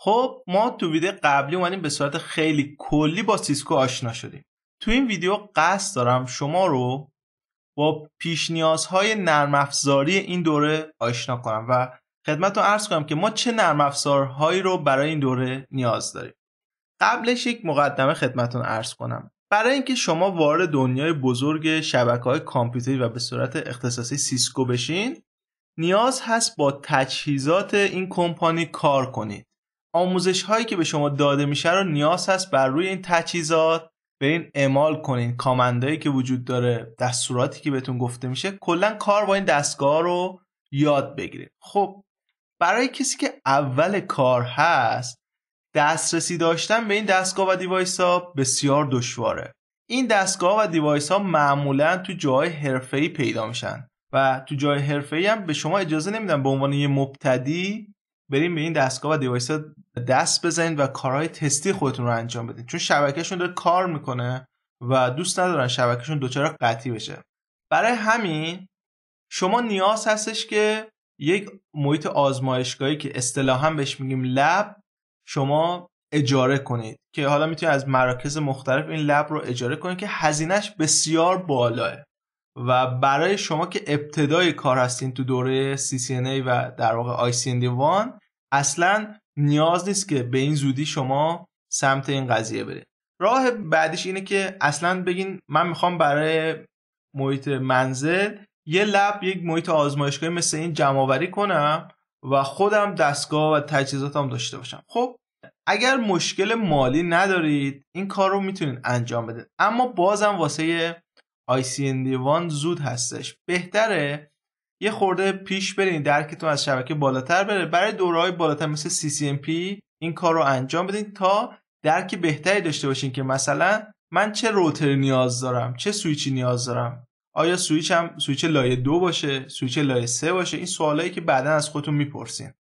خب ما تو ویدیو قبلی اومدیم به صورت خیلی کلی با سیسکو آشنا شدیم تو این ویدیو قصد دارم شما رو با پیش نیازهای نرم افزاری این دوره آشنا کنم و خدمت رو عرض کنم که ما چه نرم افزارهایی رو برای این دوره نیاز داریم قبلش یک مقدمه خدمتون عرض کنم برای اینکه شما وارد دنیای بزرگ شبکه های کامپیوتری و به صورت اختصاصی سیسکو بشین نیاز هست با تجهیزات این کمپانی کار کنید آموزش هایی که به شما داده میشه رو نیاز هست بر روی این تجهیزات این اعمال کنین کامندایی که وجود داره دستوراتی که بهتون گفته میشه کلا کار با این دستگاه رو یاد بگیرید خب برای کسی که اول کار هست دسترسی داشتن به این دستگاه و دیوایس ها بسیار دشواره این دستگاه و دیوایس ها معمولا تو جای حرفه‌ای پیدا میشن و تو جای حرفه‌ای هم به شما اجازه نمیدن به عنوان یه مبتدی بریم به این دستگاه و دیوایس دست بزنید و کارهای تستی خودتون رو انجام بدید چون شبکهشون داره کار میکنه و دوست ندارن شبکهشون دچار قطعی بشه برای همین شما نیاز هستش که یک محیط آزمایشگاهی که اصطلاحا بهش میگیم لب شما اجاره کنید که حالا میتونید از مراکز مختلف این لب رو اجاره کنید که هزینهش بسیار بالاه و برای شما که ابتدای کار هستین تو دوره CCNA و در واقع ICND1 اصلا نیاز نیست که به این زودی شما سمت این قضیه برید راه بعدش اینه که اصلا بگین من میخوام برای محیط منزل یه لب یک محیط آزمایشگاهی مثل این جمعآوری کنم و خودم دستگاه و تجهیزاتم داشته باشم خب اگر مشکل مالی ندارید این کار رو میتونید انجام بدید اما بازم واسه ICND1 زود هستش بهتره یه خورده پیش برین درکتون از شبکه بالاتر بره برای دورهای بالاتر مثل CCMP این کار رو انجام بدین تا درک بهتری داشته باشین که مثلا من چه روتری نیاز دارم چه سویچی نیاز دارم آیا سویچ هم سویچ لایه دو باشه سویچ لایه سه باشه این سوالایی که بعدا از خودتون میپرسین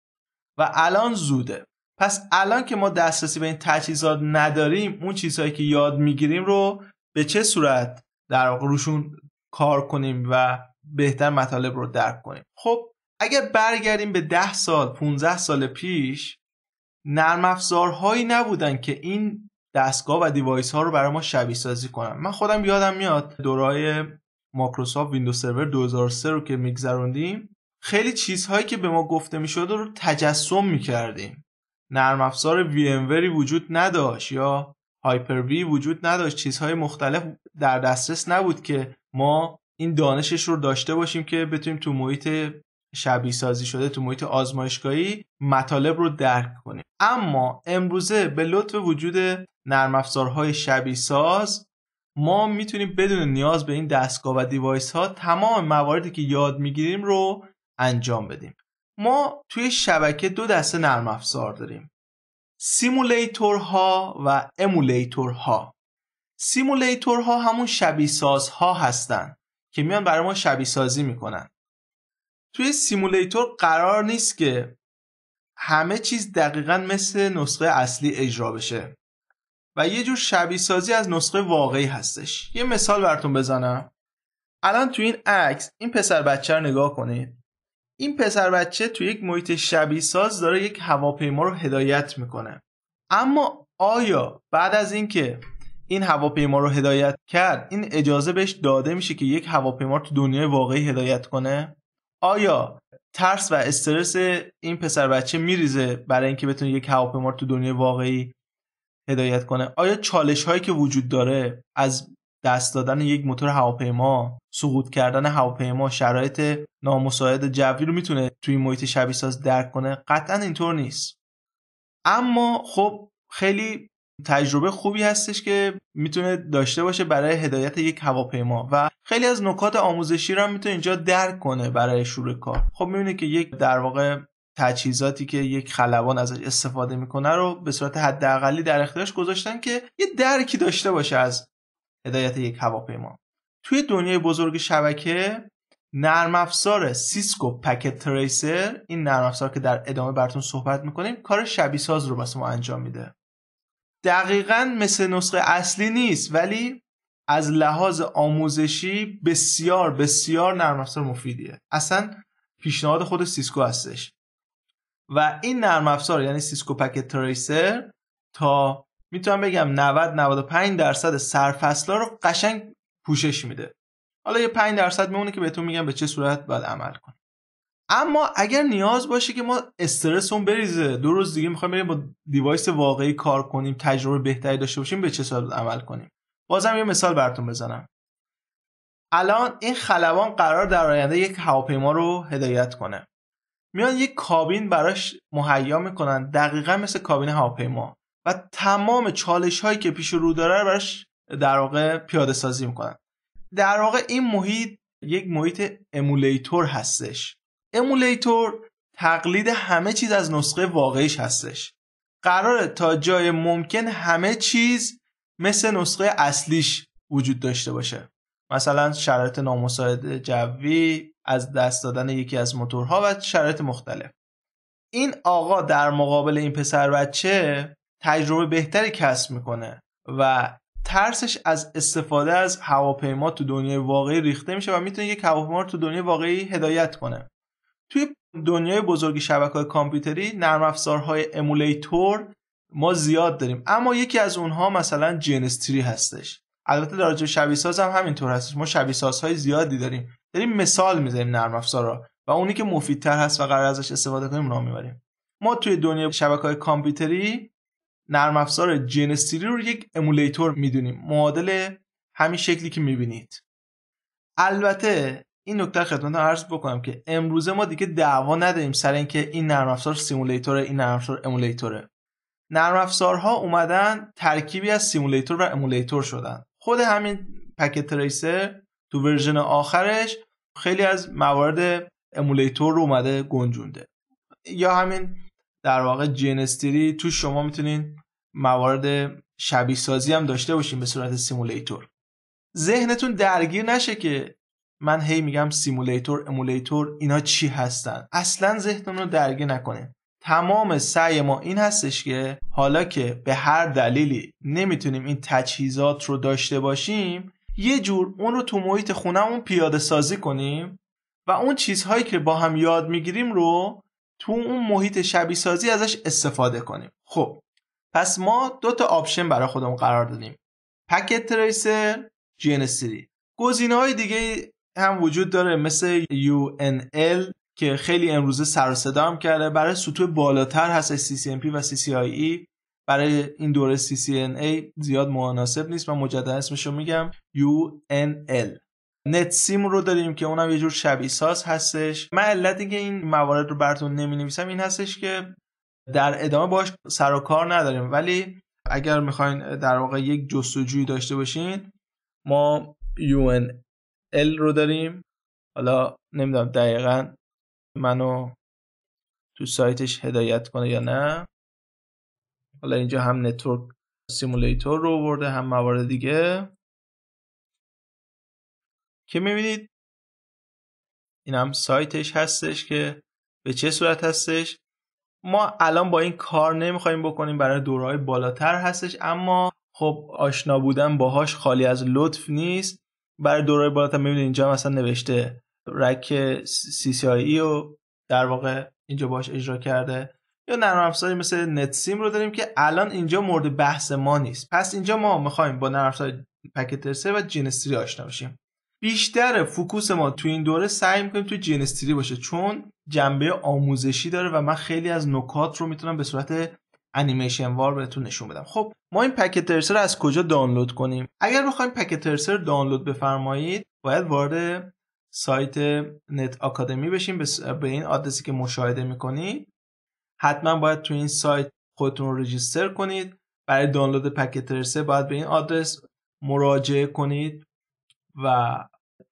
و الان زوده پس الان که ما دسترسی به این تجهیزات نداریم اون چیزهایی که یاد میگیریم رو به چه صورت در واقع روشون کار کنیم و بهتر مطالب رو درک کنیم خب اگر برگردیم به ده سال 15 سال پیش نرم افزارهایی نبودن که این دستگاه و دیوایس ها رو برای ما شبیه سازی کنن من خودم یادم میاد دورای مایکروسافت ویندوز سرور 2003 رو که میگذروندیم خیلی چیزهایی که به ما گفته میشد رو تجسم میکردیم نرم افزار وی وری وجود نداشت یا هایپر وی وجود نداشت چیزهای مختلف در دسترس نبود که ما این دانشش رو داشته باشیم که بتونیم تو محیط شبیه سازی شده تو محیط آزمایشگاهی مطالب رو درک کنیم اما امروزه به لطف وجود نرم افزارهای شبیه ساز ما میتونیم بدون نیاز به این دستگاه و دیوایس ها تمام مواردی که یاد میگیریم رو انجام بدیم ما توی شبکه دو دسته نرم افزار داریم ها و امولیتورها ها همون شبیه ها هستن که میان برای ما شبیه سازی میکنن توی سیمولیتور قرار نیست که همه چیز دقیقا مثل نسخه اصلی اجرا بشه و یه جور شبیه سازی از نسخه واقعی هستش یه مثال براتون بزنم الان توی این عکس این پسر بچه رو نگاه کنید این پسر بچه تو یک محیط شبیه ساز داره یک هواپیما رو هدایت میکنه اما آیا بعد از اینکه این هواپیما رو هدایت کرد این اجازه بهش داده میشه که یک هواپیما تو دنیای واقعی هدایت کنه آیا ترس و استرس این پسر بچه میریزه برای اینکه بتونه یک هواپیما تو دنیای واقعی هدایت کنه آیا چالش هایی که وجود داره از دست دادن یک موتور هواپیما سقوط کردن هواپیما شرایط نامساعد جوی رو میتونه توی محیط شبیه ساز درک کنه قطعا اینطور نیست اما خب خیلی تجربه خوبی هستش که میتونه داشته باشه برای هدایت یک هواپیما و خیلی از نکات آموزشی رو هم میتونه اینجا درک کنه برای شروع کار خب میبینه که یک در واقع تجهیزاتی که یک خلبان ازش استفاده میکنه رو به صورت حداقلی در اختیارش گذاشتن که یه درکی داشته باشه از هدایت یک هواپیما توی دنیای بزرگ شبکه نرم افزار سیسکو پکت تریسر این نرم افزار که در ادامه براتون صحبت میکنیم کار شبیه ساز رو واسه ما انجام میده دقیقا مثل نسخه اصلی نیست ولی از لحاظ آموزشی بسیار بسیار نرم افزار مفیدیه اصلا پیشنهاد خود سیسکو هستش و این نرم افزار یعنی سیسکو پکت تریسر تا میتونم بگم 90 95 درصد سرفصلا رو قشنگ پوشش میده حالا یه 5 درصد میمونه که بهتون میگم به چه صورت باید عمل کن اما اگر نیاز باشه که ما استرس اون بریزه دو روز دیگه میخوایم بریم با دیوایس واقعی کار کنیم تجربه بهتری داشته باشیم به چه صورت عمل کنیم بازم یه مثال براتون بزنم الان این خلبان قرار در آینده یک هواپیما رو هدایت کنه میان یک کابین براش مهیا میکنن دقیقا مثل کابین هواپیما و تمام چالش هایی که پیش رو داره براش در واقع پیاده سازی میکنن در واقع این محیط یک محیط امولیتور هستش امولیتور تقلید همه چیز از نسخه واقعیش هستش قراره تا جای ممکن همه چیز مثل نسخه اصلیش وجود داشته باشه مثلا شرایط نامساعد جوی از دست دادن یکی از موتورها و شرایط مختلف این آقا در مقابل این پسر بچه تجربه بهتری کسب میکنه و ترسش از استفاده از هواپیما تو دنیای واقعی ریخته میشه و میتونه یک هواپیما رو تو دنیای واقعی هدایت کنه توی دنیای بزرگ شبکه کامپیوتری نرم افزارهای امولیتور ما زیاد داریم اما یکی از اونها مثلا جنستری هستش البته در رابطه شبیه‌ساز هم همینطور هستش ما شبیه‌سازهای زیادی داریم داریم مثال میزنیم نرم افزارها و اونی که مفیدتر هست و قرار ازش استفاده کنیم را میبریم ما توی دنیای شبکه کامپیوتری نرم افزار جنستری رو یک امولیتور میدونیم معادل همین شکلی که میبینید البته این نکته خدمت عرض بکنم که امروزه ما دیگه دعوا نداریم سر اینکه این نرم افزار سیمولیتوره این نرم افزار امولیتوره نرم افزارها اومدن ترکیبی از سیمولیتور و امولیتور شدن خود همین پکت تریسر تو ورژن آخرش خیلی از موارد امولیتور رو اومده گنجونده یا همین در واقع استری تو شما میتونین موارد شبیه سازی هم داشته باشین به صورت سیمولیتور ذهنتون درگیر نشه که من هی میگم سیمولیتور امولیتور اینا چی هستن اصلا ذهنتون رو درگیر نکنه تمام سعی ما این هستش که حالا که به هر دلیلی نمیتونیم این تجهیزات رو داشته باشیم یه جور اون رو تو محیط خونهمون پیاده سازی کنیم و اون چیزهایی که با هم یاد میگیریم رو تو اون محیط شبیه سازی ازش استفاده کنیم خب پس ما دو تا آپشن برای خودمون قرار دادیم پکت تریسر GNS3 گزینه های دیگه هم وجود داره مثل UNL که خیلی امروزه سر صدا هم کرده برای سطوح بالاتر هست CCNP و CCIE برای این دوره CCNA زیاد مناسب نیست من مجددا اسمش رو میگم UNL سیم رو داریم که اونم یه جور شبیه ساز هستش من علتی که این موارد رو براتون نمی این هستش که در ادامه باش سر و کار نداریم ولی اگر میخواین در واقع یک جستجویی داشته باشین ما UNL رو داریم حالا نمیدونم دقیقا منو تو سایتش هدایت کنه یا نه حالا اینجا هم نتورک سیمولیتور رو برده هم موارد دیگه که میبینید این هم سایتش هستش که به چه صورت هستش ما الان با این کار نمیخوایم بکنیم برای دورهای بالاتر هستش اما خب آشنا بودن باهاش خالی از لطف نیست برای دورهای بالاتر میبینید اینجا مثلا نوشته رک سی و در واقع اینجا باهاش اجرا کرده یا نرم افزاری مثل نت سیم رو داریم که الان اینجا مورد بحث ما نیست پس اینجا ما میخوایم با نرم افزار پکت و جین آشنا بشیم بیشتر فوکوس ما تو این دوره سعی میکنیم تو جینستری باشه چون جنبه آموزشی داره و من خیلی از نکات رو میتونم به صورت انیمیشن وار بهتون نشون بدم خب ما این پکت ترسر از کجا دانلود کنیم اگر بخوایم پکت ترسر دانلود بفرمایید باید وارد سایت نت آکادمی بشیم به این آدرسی که مشاهده میکنید حتما باید تو این سایت خودتون رو رجیستر کنید برای دانلود پکت ترسر باید به این آدرس مراجعه کنید و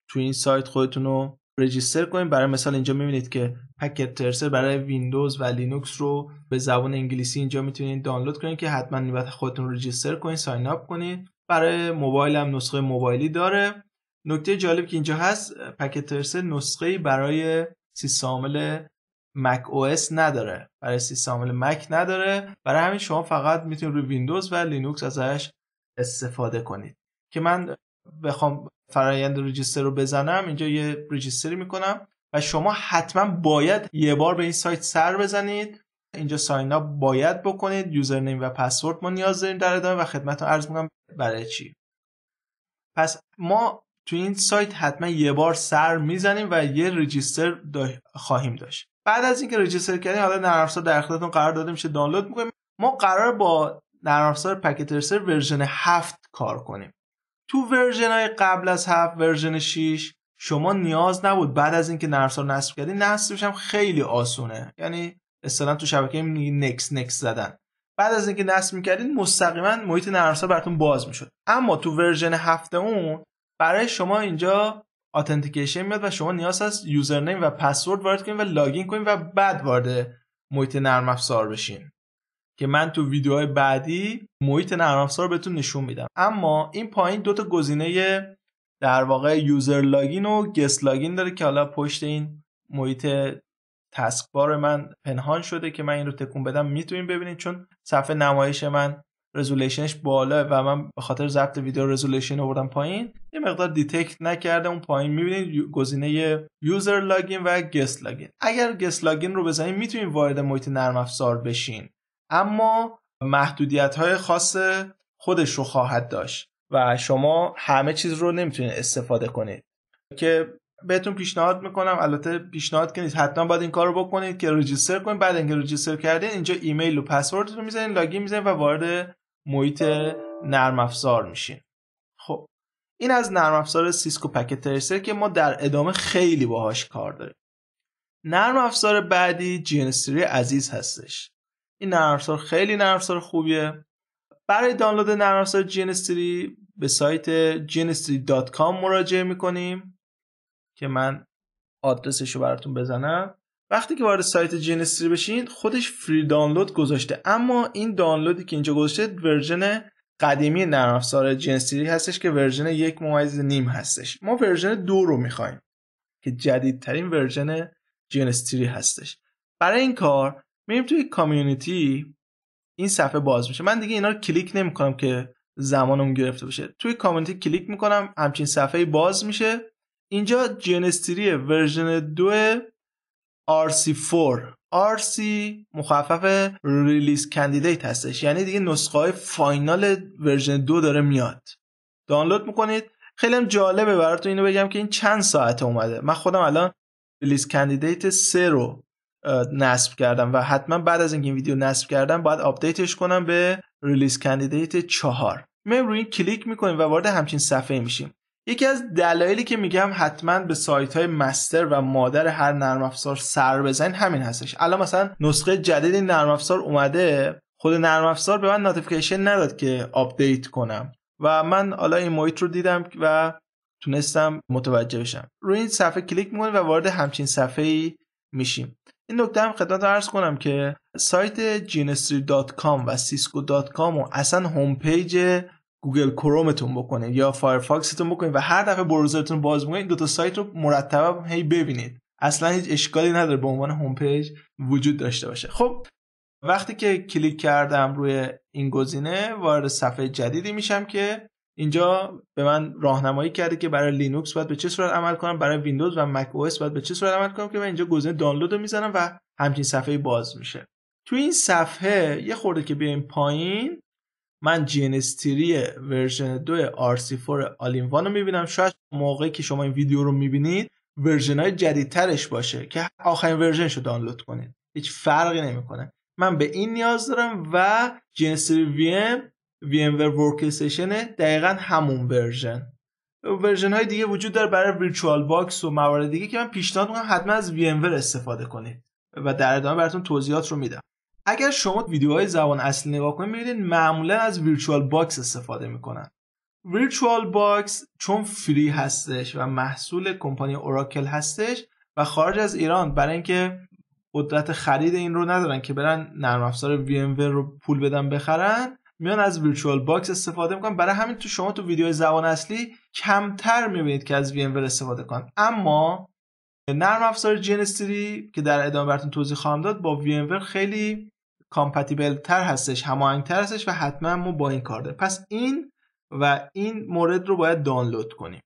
تو این سایت خودتون رو رجیستر کنید برای مثال اینجا میبینید که پکت ترسر برای ویندوز و لینوکس رو به زبان انگلیسی اینجا میتونید دانلود کنید که حتما نوبت خودتون رجیستر کنید ساین اپ کنید برای موبایل هم نسخه موبایلی داره نکته جالب که اینجا هست پکت ترسر نسخه برای سی عامل مک او اس نداره برای سی عامل مک نداره برای همین شما فقط میتونید روی ویندوز و لینوکس ازش استفاده کنید که من بخوام فرایند رجیستر رو بزنم اینجا یه رجیستری میکنم و شما حتما باید یه بار به این سایت سر بزنید اینجا ساین اپ باید بکنید یوزرنیم و پسورد ما نیاز داریم در ادامه و رو عرض میکنم برای چی پس ما تو این سایت حتما یه بار سر میزنیم و یه رجیستر خواهیم داشت بعد از اینکه رجیستر کردیم حالا نرم افزار در اختیارتون قرار داده میشه دانلود میکنیم ما قرار با نرم افزار پکترسر ورژن 7 کار کنیم تو ورژن های قبل از هفت ورژن 6 شما نیاز نبود بعد از اینکه نرس رو نصب کردی نصبش هم خیلی آسونه یعنی اصطلاحا تو شبکه نکس نکس زدن بعد از اینکه نصب میکردین مستقیما محیط نرسا براتون باز میشد اما تو ورژن هفته اون برای شما اینجا اتنتیکیشن میاد و شما نیاز از یوزرنیم و پسورد وارد کنید و لاگین کنید و بعد وارد محیط نرم افزار بشین که من تو ویدیوهای بعدی محیط نرم افزار بهتون نشون میدم اما این پایین دوتا گزینه در واقع یوزر لاگین و گست لاگین داره که حالا پشت این محیط تسکبار من پنهان شده که من این رو تکون بدم میتونین ببینید چون صفحه نمایش من رزولوشنش بالا و من به خاطر ضبط ویدیو رزولوشن آوردم پایین یه مقدار دیتکت نکرده اون پایین میبینید گزینه یوزر لاگین و گست لاگین اگر گست لاگین رو بزنید میتونید وارد محیط نرم افزار بشین اما محدودیت های خاص خودش رو خواهد داشت و شما همه چیز رو نمیتونید استفاده کنید که بهتون پیشنهاد میکنم البته پیشنهاد کنید حتما باید این کار رو بکنید که رجیستر کنید بعد اینکه رجیستر کردین اینجا ایمیل و پسورد رو میزنید لاگین میزنید و وارد محیط نرم افزار میشین خب این از نرم افزار سیسکو پکت ترسر که ما در ادامه خیلی باهاش کار داریم نرم افزار بعدی جینستری عزیز هستش این نرم خیلی نرم خوبیه برای دانلود نرم افزار جینستری به سایت genistry.com مراجعه میکنیم که من آدرسش رو براتون بزنم وقتی که وارد سایت جینستری بشین خودش فری دانلود گذاشته اما این دانلودی که اینجا گذاشته ورژن قدیمی نرم جینستری هستش که ورژن یک ممیز نیم هستش ما ورژن دو رو میخوایم که جدیدترین ورژن جینستری هستش برای این کار میریم توی کامیونیتی این صفحه باز میشه من دیگه اینا رو کلیک نمیکنم که زمانم گرفته باشه توی کامیونیتی کلیک میکنم همچین صفحه باز میشه اینجا جنستری ورژن 2 RC4 RC مخفف ریلیز کندیدیت هستش یعنی دیگه نسخه های فاینال ورژن دو داره میاد دانلود میکنید خیلی هم جالبه براتون اینو بگم که این چند ساعته اومده من خودم الان ریلیز کندیدیت 3 رو نصب کردم و حتما بعد از اینکه این ویدیو نصب کردم باید آپدیتش کنم به ریلیز کندیدیت چهار می روی این کلیک میکنیم و وارد همچین صفحه میشیم یکی از دلایلی که میگم حتما به سایت های مستر و مادر هر نرم افزار سر بزنین همین هستش الان مثلا نسخه جدید نرم افزار اومده خود نرم افزار به من نوتیفیکیشن نداد که آپدیت کنم و من حالا این محیط رو دیدم و تونستم متوجه بشم روی این صفحه کلیک میکنیم و وارد همچین صفحه ای میشیم این نکته هم خدمت عرض کنم که سایت genestry.com و cisco.com و اصلا هومپیج گوگل کرومتون بکنید یا فایرفاکستون بکنید و هر دفعه بروزرتون باز میکنید دو تا سایت رو مرتب هی ببینید اصلا هیچ اشکالی نداره به عنوان هومپیج وجود داشته باشه خب وقتی که کلیک کردم روی این گزینه وارد صفحه جدیدی میشم که اینجا به من راهنمایی کرده که برای لینوکس باید به چه صورت عمل کنم برای ویندوز و مک او اس باید به چه صورت عمل کنم که من اینجا گزینه دانلود رو میزنم و همچین صفحه باز میشه تو این صفحه یه خورده که بیایم پایین من GNS3 ورژن 2 RC4 آلینوان رو میبینم شاید موقعی که شما این ویدیو رو میبینید ورژن های جدیدترش باشه که آخرین ورژن رو دانلود کنید هیچ فرقی نمیکنه من به این نیاز دارم و gns VM وی ام دقیقا همون ورژن ورژن های دیگه وجود داره برای VirtualBox باکس و موارد دیگه که من پیشنهاد میکنم حتما از وی استفاده کنید و در ادامه براتون توضیحات رو میدم اگر شما ویدیوهای زبان اصلی نگاه کنید میبینید معمولا از VirtualBox باکس استفاده میکنن VirtualBox باکس چون فری هستش و محصول کمپانی اوراکل هستش و خارج از ایران برای اینکه قدرت خرید این رو ندارن که برن نرم افزار وی رو پول بدن بخرن میان از ویرچوال باکس استفاده میکنن برای همین تو شما تو ویدیو زبان اصلی کمتر میبینید که از VMware استفاده کن اما نرم افزار جنستری که در ادامه براتون توضیح خواهم داد با VMware خیلی کامپتیبل تر هستش تر هستش و حتما ما با این کار داریم پس این و این مورد رو باید دانلود کنیم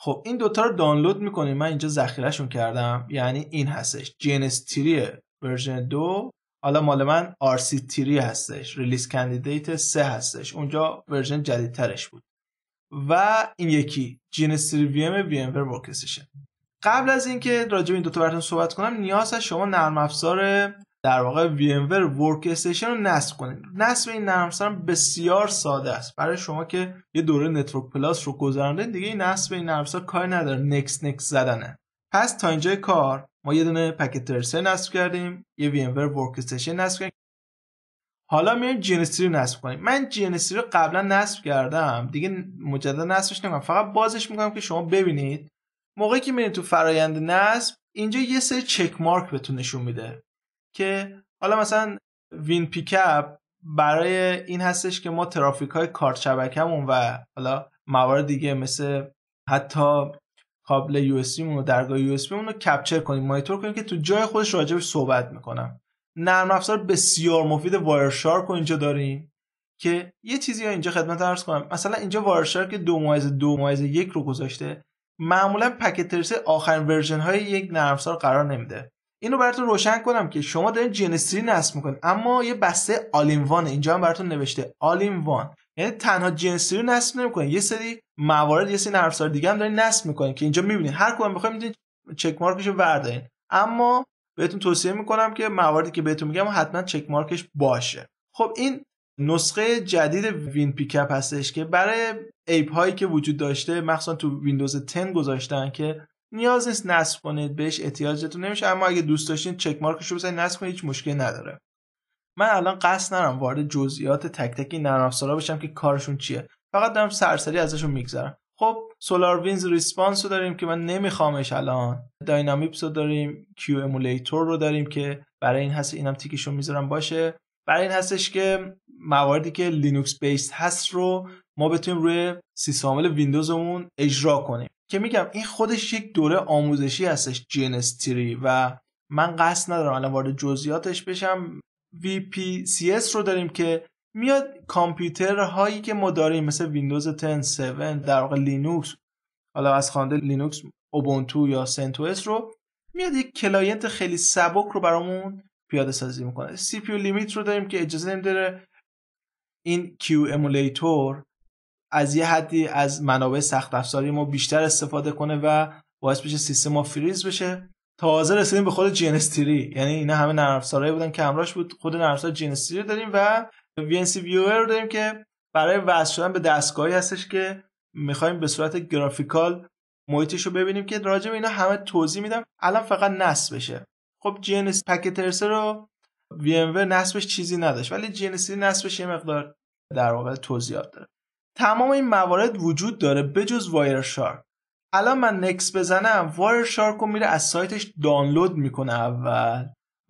خب این دوتا رو دانلود میکنیم من اینجا ذخیرهشون کردم یعنی این هستش جنستری ورژن دو حالا مال من RC 3 هستش ریلیس کندیدیت 3 هستش اونجا ورژن جدیدترش بود و این یکی جینس ویم وی ام قبل از اینکه راجع به این دو تا براتون صحبت کنم نیاز هست شما نرم افزار در واقع وی ام ورک رو نصب کنید نصب این نرم افزار بسیار ساده است برای شما که یه دوره نتورک پلاس رو گذرانده دیگه این نصب این نرم افزار کاری نداره نکس نکس زدنه پس تا اینجا کار ما یه دونه پکت ترسه نصب کردیم یه وی ام ورک نصب کردیم حالا میایم جی رو نصب کنیم من جی رو قبلا نصب کردم دیگه مجددا نصبش نمیکنم فقط بازش میکنم که شما ببینید موقعی که میرین تو فرایند نصب اینجا یه سری چک مارک بهتون نشون میده که حالا مثلا وین پیکاپ برای این هستش که ما ترافیک های کارت شبکمون و حالا موارد دیگه مثل حتی کابل یو اس و درگاه یو اس رو کپچر کنیم مانیتور کنیم که تو جای خودش راجبش صحبت میکنم نرم افزار بسیار مفید وایرشارک رو اینجا داریم که یه چیزی ها اینجا خدمت عرض کنم مثلا اینجا وایرشارک دو مایز دو مایز یک رو گذاشته معمولا پکت ترس آخرین ورژن های یک نرم افزار قرار نمیده اینو براتون روشن کنم که شما دارین جنستری نصب میکنید اما یه بسته وان اینجا هم براتون نوشته وان. یعنی تنها جنسی رو نصب نمیکنین یه سری موارد یه سری دیگه هم دارین نصب میکنین که اینجا میبینین هر کدوم بخواید میتونین چک مارکش بردارین اما بهتون توصیه میکنم که مواردی که بهتون میگم حتما چک مارکش باشه خب این نسخه جدید وین پیکاپ هستش که برای ایپ هایی که وجود داشته مخصوصا تو ویندوز 10 گذاشتن که نیاز نیست نصب کنید بهش احتیاجتون نمیشه اما اگه دوست داشتین چک مارکش رو بزنید نصب کنید هیچ مشکلی نداره من الان قصد نرم وارد جزئیات تک تک این نرم افزارا بشم که کارشون چیه فقط دارم سرسری ازشون میگذرم خب سولار وینز ریسپانس رو داریم که من نمیخوامش الان داینامیپس رو داریم کیو امولیتور رو داریم که برای این هست اینم تیکشون میذارم باشه برای این هستش که مواردی که لینوکس بیس هست رو ما بتونیم روی سیستم عامل ویندوزمون اجرا کنیم که میگم این خودش یک دوره آموزشی هستش تری و من قصد ندارم الان وارد جزئیاتش بشم VPCS رو داریم که میاد کامپیوترهایی که ما داریم مثل ویندوز 10 7 در واقع لینوکس حالا از خوانده لینوکس اوبونتو یا سنتوس رو میاد یک کلاینت خیلی سبک رو برامون پیاده سازی میکنه سی پی لیمیت رو داریم که اجازه داره این کیو امولیتور از یه حدی از منابع سخت افزاری ما بیشتر استفاده کنه و باعث بشه سیستم ما فریز بشه تازه رسیدیم به خود جنستری یعنی اینا همه نرم بودن که همراهش بود خود نرم افزار جنستری داریم و سی ویور داریم که برای وصل شدن به دستگاهی هستش که میخوایم به صورت گرافیکال محیطش رو ببینیم که راجع اینا همه توضیح میدم الان فقط نصب بشه خب جنس پکترسه رو وی ام نصبش چیزی نداشت ولی جنستری نصبش یه مقدار در واقع توضیحات داره تمام این موارد وجود داره بجز وایر شارک الان من نکس بزنم وایر شارک رو میره از سایتش دانلود میکنه اول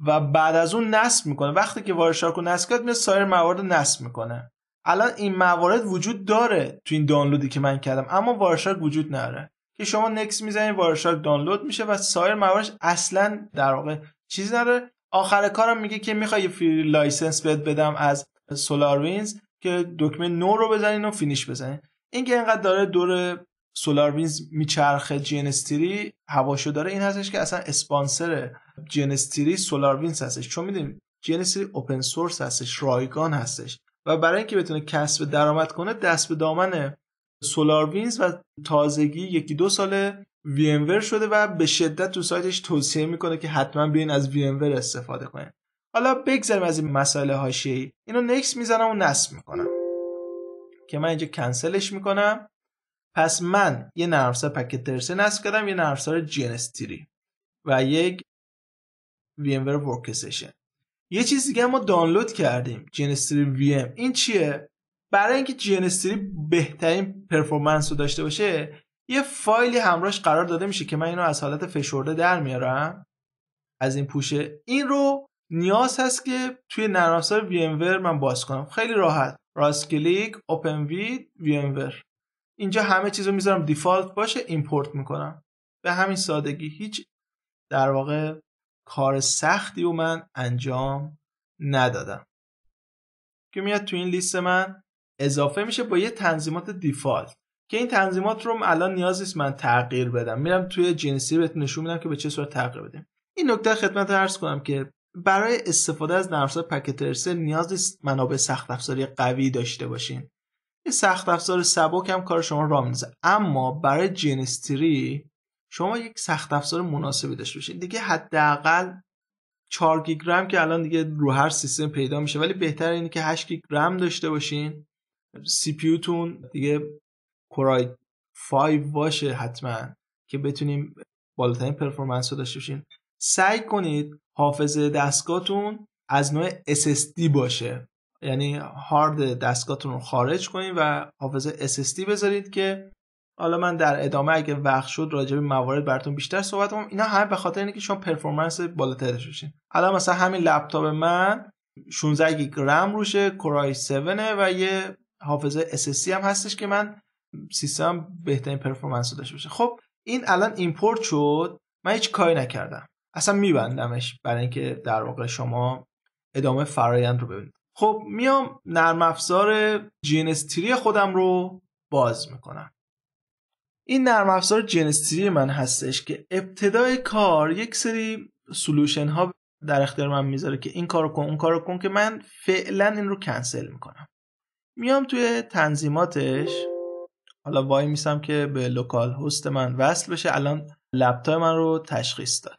و بعد از اون نصب میکنه وقتی که وایر شارک رو نصب کرد میره سایر موارد نصب میکنه الان این موارد وجود داره تو این دانلودی که من کردم اما وارشارک وجود نداره که شما نکس میزنید وارشارک دانلود میشه و سایر مواردش اصلا در واقع چیزی نداره آخر کارم میگه که میخوای یه فری لایسنس بهت بدم از سولار وینز که دکمه نو رو بزنین و فینیش بزنین این که اینقدر داره دور سولار وینز میچرخه جنستری هواشو داره این هستش که اصلا اسپانسر جنستری سولار وینز هستش چون میدونیم جنستری اوپن سورس هستش رایگان هستش و برای اینکه بتونه کسب درآمد کنه دست به دامن سولار وینز و تازگی یکی دو ساله وی شده و به شدت تو سایتش توصیه میکنه که حتما بیاین از وی استفاده کنه حالا بگذریم از این مسائل حاشیه‌ای اینو نکس میزنم و نصب میکنم که من اینجا کنسلش میکنم پس من یه نرم پکت ترسه نصب کردم یه نرم افزار و یک وی ام ورکستیشن یه چیز دیگه ما دانلود کردیم جی وی ام این چیه برای اینکه جی بهترین پرفورمنس رو داشته باشه یه فایلی همراهش قرار داده میشه که من اینو از حالت فشرده در میارم از این پوشه این رو نیاز هست که توی نرم افزار ور من باز کنم خیلی راحت راست کلیک اوپن وید ور اینجا همه چیز رو میذارم دیفالت باشه ایمپورت میکنم به همین سادگی هیچ در واقع کار سختی و من انجام ندادم که میاد تو این لیست من اضافه میشه با یه تنظیمات دیفالت که این تنظیمات رو الان نیاز نیست من تغییر بدم میرم توی جنسی نشون میدم که به چه صورت تغییر بدیم این نکته خدمت عرض کنم که برای استفاده از نرم افزار پکت نیاز نیست منابع سخت افزاری قوی داشته باشین سخت افزار سبک هم کار شما را میندازه اما برای جنستری شما یک سخت افزار مناسبی داشته باشین دیگه حداقل 4 گیگرم که الان دیگه رو هر سیستم پیدا میشه ولی بهتر اینه که 8 گیگرم داشته باشین سی پی تون دیگه کورای 5 باشه حتما که بتونیم بالاترین پرفورمنس رو داشته باشین سعی کنید حافظه دستگاهتون از نوع SSD باشه یعنی هارد دستگاهتون رو خارج کنید و حافظه SSD بذارید که حالا من در ادامه اگه وقت شد راجع به موارد براتون بیشتر صحبت کنم اینا همه به خاطر اینه که شما پرفورمنس داشته بشین الان مثلا همین لپتاپ من 16 گیگ رم روشه کورای 7 و یه حافظه SSD هم هستش که من سیستم بهترین پرفورمنس داشته باشه خب این الان ایمپورت شد من هیچ کاری نکردم اصلا میبندمش برای اینکه در واقع شما ادامه فرایند رو ببینید خب میام نرم افزار جینستری خودم رو باز میکنم این نرم افزار جینستری من هستش که ابتدای کار یک سری سلوشن ها در اختیار من میذاره که این کارو کن اون کارو کن که من فعلا این رو کنسل میکنم میام توی تنظیماتش حالا وای میسم که به لوکال هست من وصل بشه الان لپتاپ من رو تشخیص داد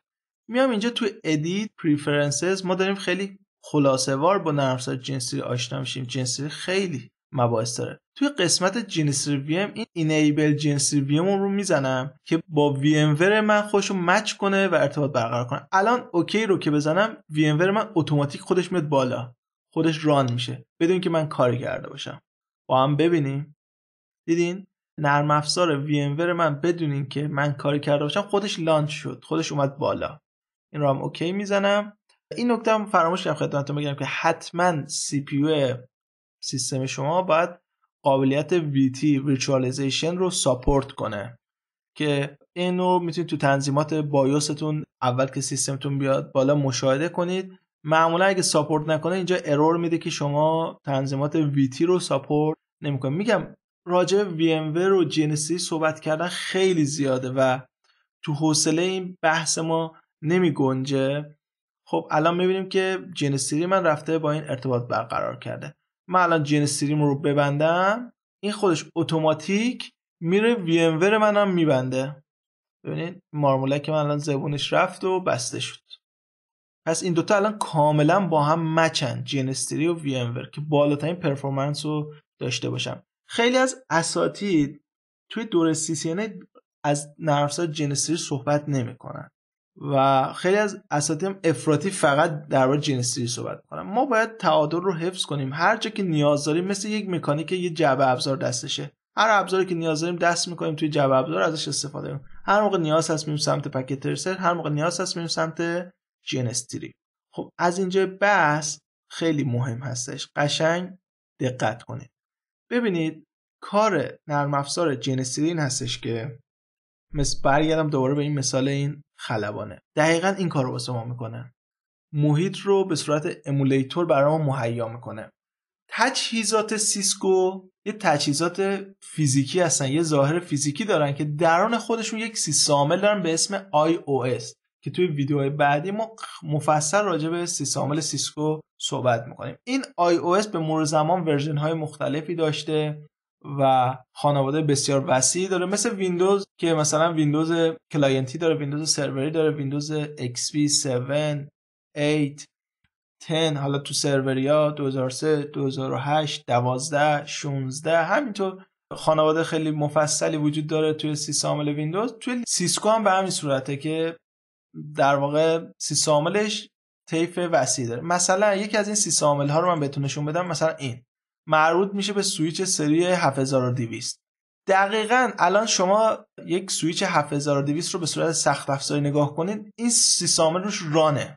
میام اینجا توی ادیت پریفرنسز ما داریم خیلی خلاصه وار با نرمافزار جنسی آشنا میشیم جنسی خیلی مباحث داره توی قسمت جنسی وی این اینیبل جنسی وی رو میزنم که با وی ام ور من خودش رو مچ کنه و ارتباط برقرار کنه الان اوکی رو که بزنم وی ام ور من اتوماتیک خودش میاد بالا خودش ران میشه بدون که من کاری کرده باشم با هم ببینیم دیدین نرم افزار وی ام ور من بدون که من کاری کرده باشم خودش لانچ شد خودش اومد بالا این رام اوکی میزنم این نکته هم فراموش کردم خدمتتون بگم که حتما سی پی سیستم شما باید قابلیت تی Virtualization رو ساپورت کنه که اینو میتونید تو تنظیمات بایوستون اول که سیستمتون بیاد بالا مشاهده کنید معمولا اگه ساپورت نکنه اینجا ارور میده که شما تنظیمات ویتی رو ساپورت نمیکنه میگم راجع وی ام و جنسی صحبت کردن خیلی زیاده و تو حوصله این بحث ما نمی گنجه خب الان میبینیم که جن من رفته با این ارتباط برقرار کرده من الان جن رو ببندم این خودش اتوماتیک میره وی ام ور منم میبنده ببینید مارمولک من الان زبونش رفت و بسته شد پس این دوتا الان کاملا با هم مچن جن و وی ام ور که بالاترین پرفورمنس رو داشته باشم خیلی از اساتید توی دوره سی سی از نرفسا جن صحبت نمیکنن و خیلی از اساتیم افراطی فقط درباره جنسی صحبت میکنن ما باید تعادل رو حفظ کنیم هر جا که نیاز داریم مثل یک مکانیک یه جعبه ابزار دستشه هر ابزاری که نیاز داریم دست میکنیم توی جعبه ابزار ازش استفاده کنیم هر موقع نیاز هست میریم سمت پکت ترسر هر موقع نیاز هست میریم سمت جینستری خب از اینجا بحث خیلی مهم هستش قشنگ دقت کنید ببینید کار نرم افزار جنستری این هستش که مثل برگردم دوباره به این مثال این خلبانه دقیقا این کار رو واسه ما میکنه محیط رو به صورت امولیتور برای ما مهیا میکنه تجهیزات سیسکو یه تجهیزات فیزیکی هستن یه ظاهر فیزیکی دارن که درون خودشون یک سیسامل دارن به اسم iOS که توی ویدیوهای بعدی ما مفصل راجع به سیسامل سیسکو صحبت میکنیم این iOS به مرور زمان ورژن های مختلفی داشته و خانواده بسیار وسیعی داره مثل ویندوز که مثلا ویندوز کلاینتی داره ویندوز سروری داره ویندوز XP 7 8 10 حالا تو سروریا 2003 2008 12 16 همینطور خانواده خیلی مفصلی وجود داره توی سیستم ویندوز توی سیسکو هم به همین صورته که در واقع سیستم عاملش طیف وسیع داره مثلا یکی از این سیستم ها رو من بهتون نشون بدم مثلا این مربوط میشه به سویچ سری 7200 دقیقا الان شما یک سویچ 7200 رو به صورت سخت افزاری نگاه کنید این سیسامل روش رانه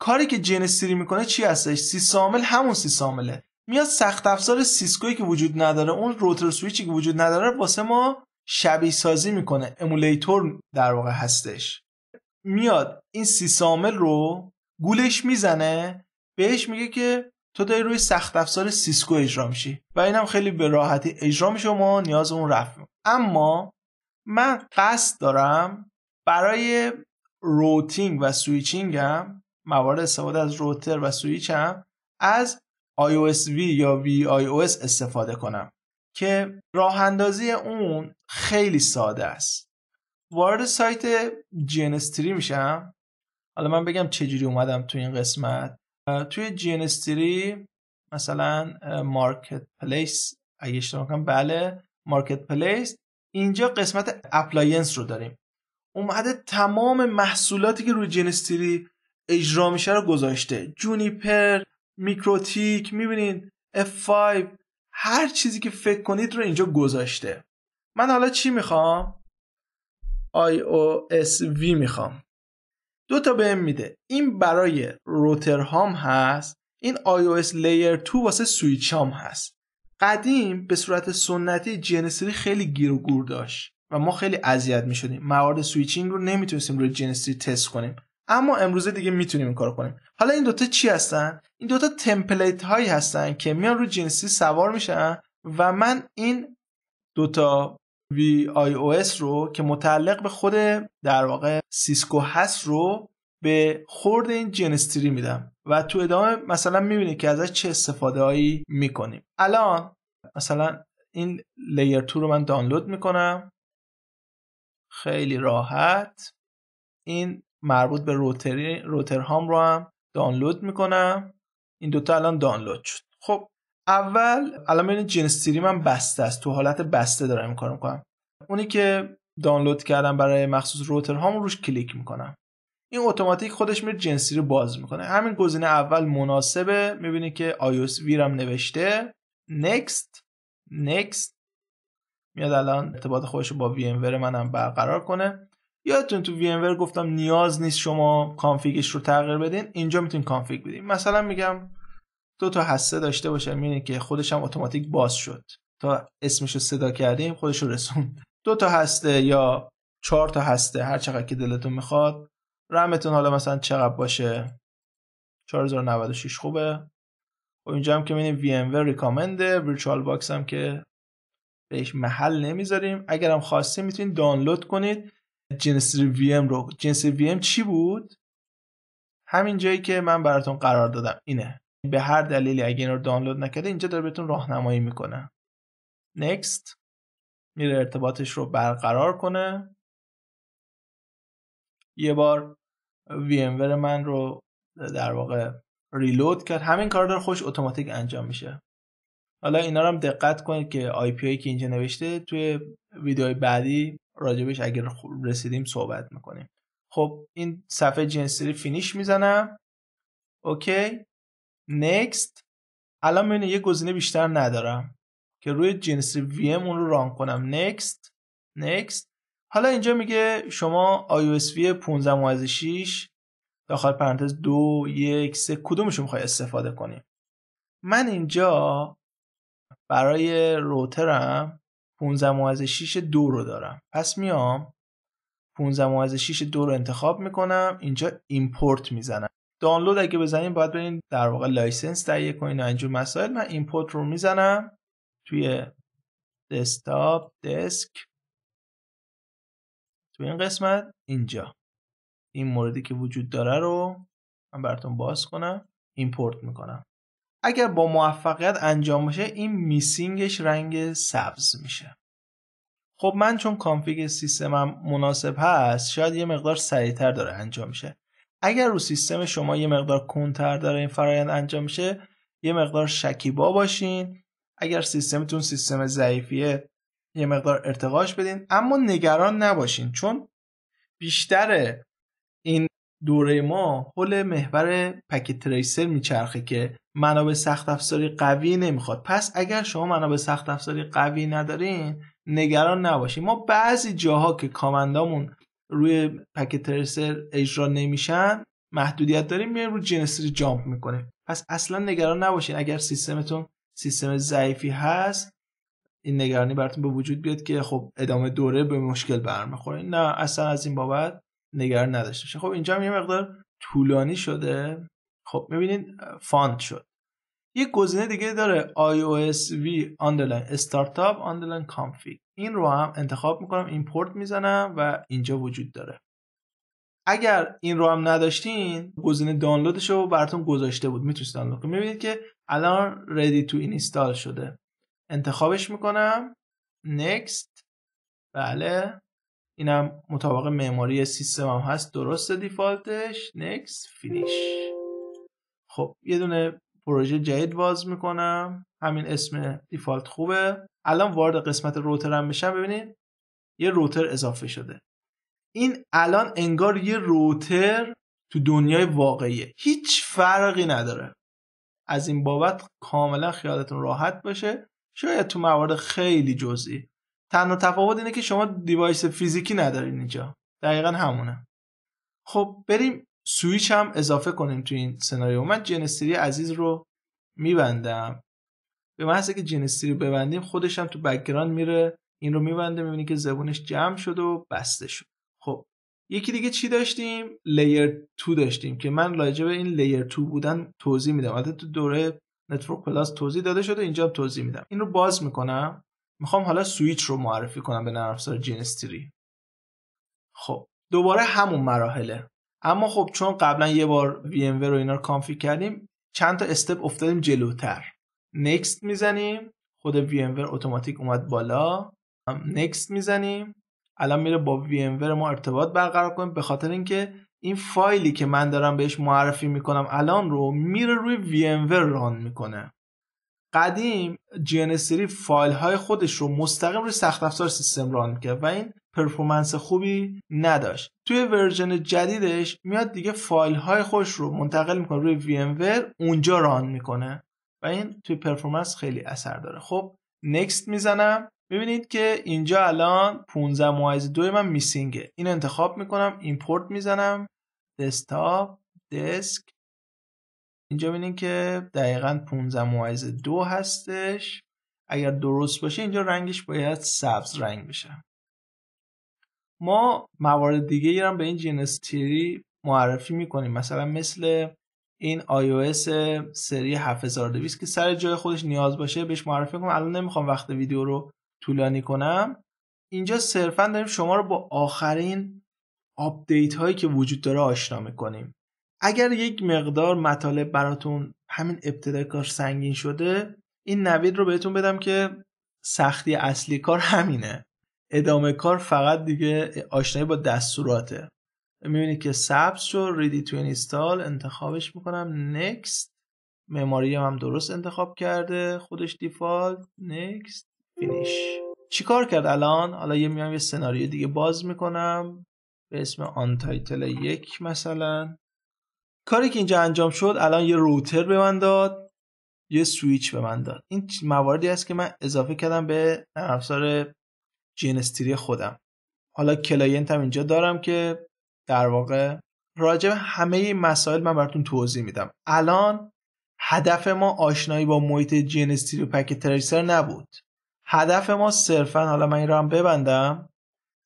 کاری که سری میکنه چی هستش سیسامل همون سیسامله میاد سخت افزار سیسکوی که وجود نداره اون روتر سویچی که وجود نداره واسه ما شبیه سازی میکنه امولیتور در واقع هستش میاد این سیسامل رو گولش میزنه بهش میگه که تو داری روی سخت افزار سیسکو اجرا میشی و اینم خیلی به راحتی اجرا میشه و ما نیاز اون رفت اما من قصد دارم برای روتینگ و سویچینگم موارد استفاده از روتر و سویچم از iOS V یا ViOS استفاده کنم که راه اندازی اون خیلی ساده است وارد سایت جنستری میشم حالا من بگم چجوری اومدم تو این قسمت توی جینستری مثلا مارکت پلیس اگه اشتباه کنم بله مارکت پلیس اینجا قسمت اپلاینس رو داریم اومده تمام محصولاتی که روی جینستری اجرا میشه رو گذاشته جونیپر میکروتیک میبینین F5 هر چیزی که فکر کنید رو اینجا گذاشته من حالا چی میخوام iOS میخوام دو تا بهم میده این برای روتر روترهام هست این iOS Layer 2 واسه سویچ هم هست قدیم به صورت سنتی جنسری خیلی گیر و گور داشت و ما خیلی اذیت میشدیم، موارد سویچینگ رو نمیتونستیم روی جنسری تست کنیم اما امروزه دیگه میتونیم این کار کنیم حالا این دوتا چی هستن این دوتا تمپلیت هایی هستن که میان روی جنسری سوار میشن و من این دوتا وی آی او اس رو که متعلق به خود در واقع سیسکو هست رو به خورد این جنستری میدم و تو ادامه مثلا میبینید که ازش چه استفاده هایی میکنیم الان مثلا این لیر تو رو من دانلود میکنم خیلی راحت این مربوط به روتر هام رو هم دانلود میکنم این دوتا الان دانلود شد خب اول الان ببینید جن استریم هم بسته است تو حالت بسته دارم این کارو میکنم اونی که دانلود کردم برای مخصوص روتر هم روش کلیک میکنم این اتوماتیک خودش میره جن رو باز میکنه همین گزینه اول مناسبه میبینی که iOS هم نوشته next next میاد الان ارتباط خودش رو با ور منم برقرار کنه یادتون تو ور گفتم نیاز نیست شما کانفیگش رو تغییر بدین اینجا میتونین کانفیگ بدین مثلا میگم دو تا هسته داشته باشه میینه یعنی که خودش هم اتوماتیک باز شد تا اسمش رو صدا کردیم خودش رو رسوند دو تا هسته یا چهار تا هسته هر چقدر که دلتون میخواد رمتون حالا مثلا چقدر باشه 4096 خوبه و خب اینجا هم که میبینیم VMware ام ریکامنده باکس هم که بهش محل نمیذاریم اگرم خواستیم میتونید دانلود کنید جنس وی ام رو جنس وی ام چی بود همین جایی که من براتون قرار دادم اینه به هر دلیلی اگه این رو دانلود نکرده اینجا داره بهتون راهنمایی میکنه نکست میره ارتباطش رو برقرار کنه یه بار وی من رو در واقع ریلود کرد همین کار داره خوش اتوماتیک انجام میشه حالا اینا رو هم دقت کنید که آی پی که اینجا نوشته توی ویدیوهای بعدی راجبش اگر رسیدیم صحبت میکنیم خب این صفحه جنسری فینیش میزنم اوکی next الان من یه گزینه بیشتر ندارم که روی جنس وی ام اون رو ران کنم next next حالا اینجا میگه شما اس وی 15.6 داخل پرانتز دو یک سه کدومش میخوای استفاده کنیم من اینجا برای روترم 6 دو رو دارم پس میام 15 معایز 6 دو رو انتخاب میکنم اینجا ایمپورت میزنم دانلود اگه بزنین باید برین در واقع لایسنس تهیه کنین و اینجور مسائل من ایمپورت رو میزنم توی دسکتاپ دسک توی این قسمت اینجا این موردی که وجود داره رو من براتون باز کنم ایمپورت میکنم اگر با موفقیت انجام بشه این میسینگش رنگ سبز میشه خب من چون کانفیگ سیستمم مناسب هست شاید یه مقدار سریعتر داره انجام میشه اگر رو سیستم شما یه مقدار کنتر داره این فرایند انجام میشه یه مقدار شکیبا باشین اگر سیستمتون سیستم ضعیفیه یه مقدار ارتقاش بدین اما نگران نباشین چون بیشتر این دوره ما حل محور پکت تریسر میچرخه که منابع سخت افزاری قوی نمیخواد پس اگر شما منابع سخت افزاری قوی ندارین نگران نباشین ما بعضی جاها که کامندامون روی پکت ترسر اجرا نمیشن محدودیت داریم میایم رو جنسری جامپ میکنیم پس اصلا نگران نباشین اگر سیستمتون سیستم ضعیفی هست این نگرانی براتون به وجود بیاد که خب ادامه دوره به مشکل برمیخوره نه اصلا از این بابت نگران نداشته خب اینجا یه مقدار طولانی شده خب میبینید فاند شد یه گزینه دیگه داره iOS V underline startup underline config این رو هم انتخاب میکنم ایمپورت میزنم و اینجا وجود داره اگر این رو هم نداشتین گزینه دانلودش رو براتون گذاشته بود میتونید دانلود کنید میبینید که الان ردی تو اینستال شده انتخابش میکنم next بله اینم مطابق معماری هم هست درست دیفالتش next finish خب یه دونه پروژه جدید باز میکنم همین اسم دیفالت خوبه الان وارد قسمت روتر هم ببینید یه روتر اضافه شده این الان انگار یه روتر تو دنیای واقعیه هیچ فرقی نداره از این بابت کاملا خیالتون راحت باشه شاید تو موارد خیلی جزئی تنها تفاوت اینه که شما دیوایس فیزیکی ندارین اینجا دقیقا همونه خب بریم سویچ هم اضافه کنیم تو این سناریو من جنستری عزیز رو میبندم به محض که جنسی رو ببندیم خودش هم تو بکگراند میره این رو میبنده میبینی که زبونش جمع شد و بسته شد خب یکی دیگه چی داشتیم لیر 2 داشتیم که من راجع به این لیر 2 بودن توضیح میدم البته تو دوره نتورک پلاس توضیح داده شده اینجا توضیح میدم این رو باز میکنم میخوام حالا سویچ رو معرفی کنم به نرم افزار خب دوباره همون مراحله اما خب چون قبلا یه بار وی ام رو اینا رو کردیم چند تا استپ افتادیم جلوتر نکست میزنیم خود وی ام اتوماتیک اومد بالا نکست میزنیم الان میره با وی ام ما ارتباط برقرار کنیم به خاطر اینکه این فایلی که من دارم بهش معرفی میکنم الان رو میره روی وی ام ران میکنه قدیم جی فایل های خودش رو مستقیم روی سخت افزار سیستم ران کرد و این پرفورمنس خوبی نداشت توی ورژن جدیدش میاد دیگه فایل های خودش رو منتقل میکنه روی وی اونجا ران میکنه و این توی پرفورمنس خیلی اثر داره خب نکست میزنم میبینید که اینجا الان 15 معایز دوی من میسینگه این انتخاب میکنم ایمپورت میزنم دسکتاپ دسک اینجا میبینید که دقیقا 15 معایز دو هستش اگر درست باشه اینجا رنگش باید سبز رنگ بشه ما موارد دیگه ایران به این جنس تیری معرفی میکنیم مثلا مثل این iOS سری 7200 که سر جای خودش نیاز باشه بهش معرفی کنم الان نمیخوام وقت ویدیو رو طولانی کنم اینجا صرفا داریم شما رو با آخرین آپدیت هایی که وجود داره آشنا میکنیم اگر یک مقدار مطالب براتون همین ابتدای کار سنگین شده این نوید رو بهتون بدم که سختی اصلی کار همینه ادامه کار فقط دیگه آشنایی با دستوراته میبینید که سبز شد ریدی تو اینستال انتخابش میکنم نکست معماری هم, درست انتخاب کرده خودش دیفالت نکست فینیش چیکار کرد الان حالا یه میام یه سناریو دیگه باز میکنم به اسم آن تایتل یک مثلا کاری که اینجا انجام شد الان یه روتر به من داد یه سویچ به من داد این مواردی است که من اضافه کردم به افزار جینستیری خودم حالا کلاینت هم اینجا دارم که در واقع راجع به همه این مسائل من براتون توضیح میدم الان هدف ما آشنایی با محیط جین پک تریسر نبود هدف ما صرفا حالا من این هم ببندم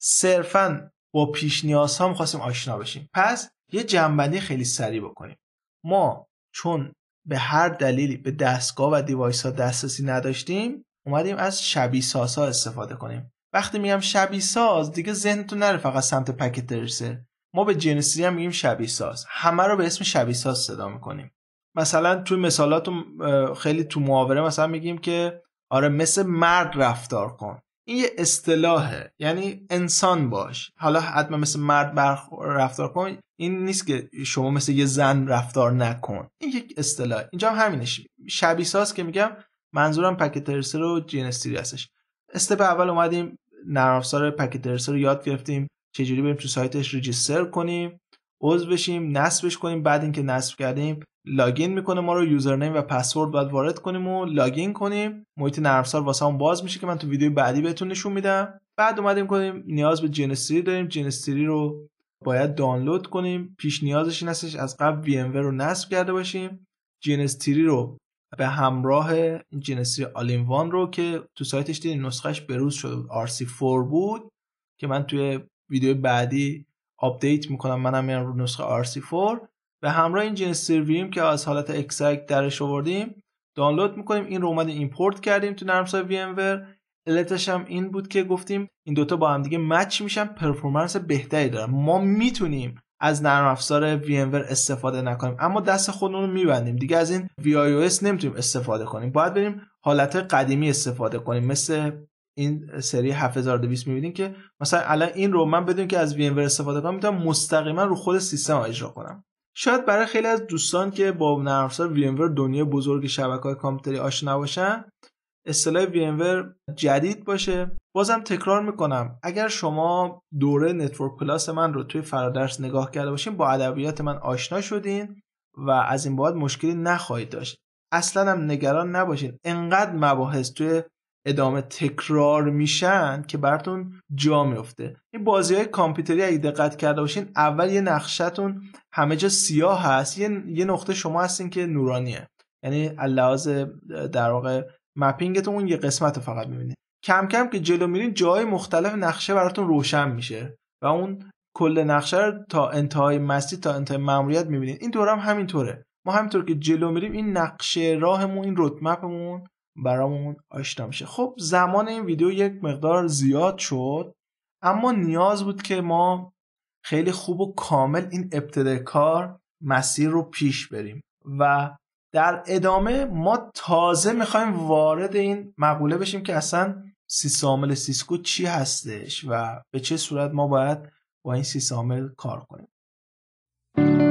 صرفا با پیش نیاز هم آشنا بشیم پس یه جنبندی خیلی سریع بکنیم ما چون به هر دلیلی به دستگاه و دیوایس ها دسترسی نداشتیم اومدیم از شبیه ساز ها استفاده کنیم وقتی میگم شبیه ساز دیگه ذهنتون نره فقط سمت پکت ما به جنسی هم میگیم شبیه ساز همه رو به اسم شبیه ساز صدا میکنیم مثلا توی مثالات خیلی تو معاوره مثلا میگیم که آره مثل مرد رفتار کن این یه اصطلاحه یعنی انسان باش حالا حتما مثل مرد برخ... رفتار کن این نیست که شما مثل یه زن رفتار نکن این یک اصطلاح اینجا هم همینش شبیه ساز که میگم منظورم پکت و جین استری هستش استپ اول اومدیم نرم افزار پکت رو یاد گرفتیم چجوری بریم تو سایتش ریجیستر کنیم عضو بشیم نصبش کنیم بعد اینکه نصب کردیم لاگین میکنه ما رو یوزرنیم و پسورد باید وارد کنیم و لاگین کنیم محیط نرم واسه واسه باز میشه که من تو ویدیو بعدی بهتون نشون میدم بعد اومدیم کنیم نیاز به جنستری داریم جنستری رو باید دانلود کنیم پیش نیازش این هستش از قبل وی ام رو نصب کرده باشیم جنستری رو به همراه آلین وان رو که تو سایتش دیدین نسخهش بروز شده بود RC4 بود که من توی ویدیو بعدی آپدیت میکنم منم میرم نسخه RC4 به همراه این جنس سرویم که از حالت اکسک درش آوردیم دانلود میکنیم این رو این ایمپورت کردیم تو نرم وی ام علتش هم این بود که گفتیم این دوتا با هم دیگه مچ میشن پرفورمنس بهتری دارن ما میتونیم از نرم افزار وی استفاده نکنیم اما دست خودمون رو میبندیم دیگه از این وی اس نمیتونیم استفاده کنیم باید بریم حالت قدیمی استفاده کنیم مثل این سری 7200 می‌بینید که مثلا الان این رو من بدون که از وی استفاده کنم میتونم مستقیما رو خود سیستم اجرا کنم شاید برای خیلی از دوستان که با نرم افزار وی دنیای بزرگ شبکه‌های کامپیوتری آشنا نباشن اصطلاح وی جدید باشه بازم تکرار میکنم اگر شما دوره نتورک پلاس من رو توی فرادرس نگاه کرده باشین با ادبیات من آشنا شدین و از این بعد مشکلی نخواهید داشت اصلا هم نگران نباشین انقدر مباحث توی ادامه تکرار میشن که براتون جا میفته این بازی های کامپیوتری اگه دقت کرده باشین اول یه تون همه جا سیاه هست یه, یه نقطه شما هستین که نورانیه یعنی لحاظ در واقع مپینگتون اون یه قسمت رو فقط میبینید کم کم که جلو میرین جای مختلف نقشه براتون روشن میشه و اون کل نقشه رو تا انتهای مسیر تا انتهای ماموریت میبینید این دوره هم همینطوره ما همینطور که جلو میریم این نقشه راهمون این رودمپمون برامون آشنا میشه خب زمان این ویدیو یک مقدار زیاد شد اما نیاز بود که ما خیلی خوب و کامل این ابتدای کار مسیر رو پیش بریم و در ادامه ما تازه میخوایم وارد این مقوله بشیم که اصلا سیسامل سیسکو چی هستش و به چه صورت ما باید با این سیسامل کار کنیم